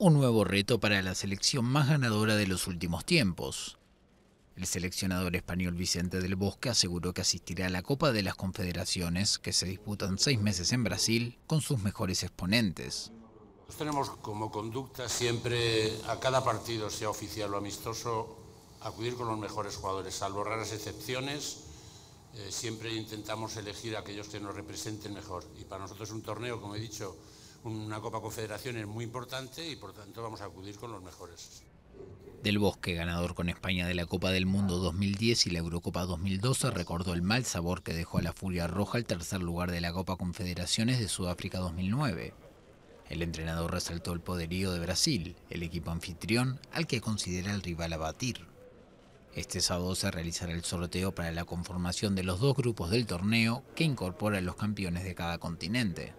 un nuevo reto para la selección más ganadora de los últimos tiempos. El seleccionador español Vicente del Bosque aseguró que asistirá a la Copa de las Confederaciones, que se disputan seis meses en Brasil, con sus mejores exponentes. Nosotros tenemos como conducta siempre a cada partido, sea oficial o amistoso, acudir con los mejores jugadores, salvo raras excepciones. Eh, siempre intentamos elegir a aquellos que nos representen mejor. Y para nosotros es un torneo, como he dicho, una Copa Confederaciones muy importante y por tanto vamos a acudir con los mejores. Del Bosque, ganador con España de la Copa del Mundo 2010 y la Eurocopa 2012, recordó el mal sabor que dejó a la Furia Roja el tercer lugar de la Copa Confederaciones de Sudáfrica 2009. El entrenador resaltó el poderío de Brasil, el equipo anfitrión al que considera el rival a batir. Este sábado se realizará el sorteo para la conformación de los dos grupos del torneo que incorporan a los campeones de cada continente.